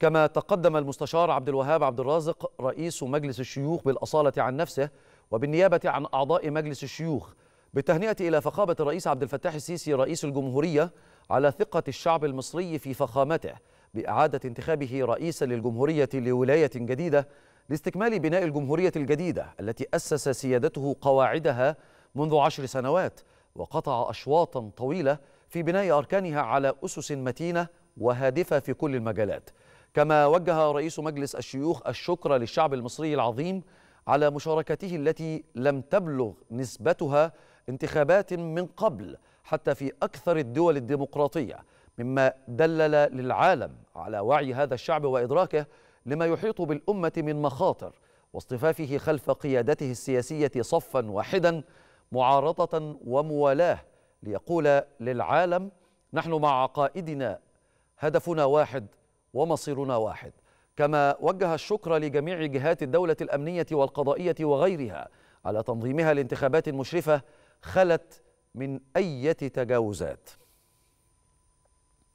كما تقدم المستشار عبد الوهاب عبد الرازق رئيس مجلس الشيوخ بالأصالة عن نفسه وبالنيابة عن أعضاء مجلس الشيوخ بالتهنئة إلى فخامة الرئيس عبد الفتاح السيسي رئيس الجمهورية على ثقة الشعب المصري في فخامته بإعادة انتخابه رئيسا للجمهورية لولاية جديدة لاستكمال بناء الجمهورية الجديدة التي أسس سيادته قواعدها منذ عشر سنوات وقطع أشواطا طويلة في بناء أركانها على أسس متينة وهادفة في كل المجالات كما وجه رئيس مجلس الشيوخ الشكر للشعب المصري العظيم على مشاركته التي لم تبلغ نسبتها انتخابات من قبل حتى في أكثر الدول الديمقراطية مما دلل للعالم على وعي هذا الشعب وإدراكه لما يحيط بالأمة من مخاطر واصطفافه خلف قيادته السياسية صفا واحدا معارضة وموالاة ليقول للعالم نحن مع قائدنا هدفنا واحد ومصيرنا واحد كما وجه الشكر لجميع جهات الدولة الأمنية والقضائية وغيرها على تنظيمها لانتخابات مشرفة خلت من أي تجاوزات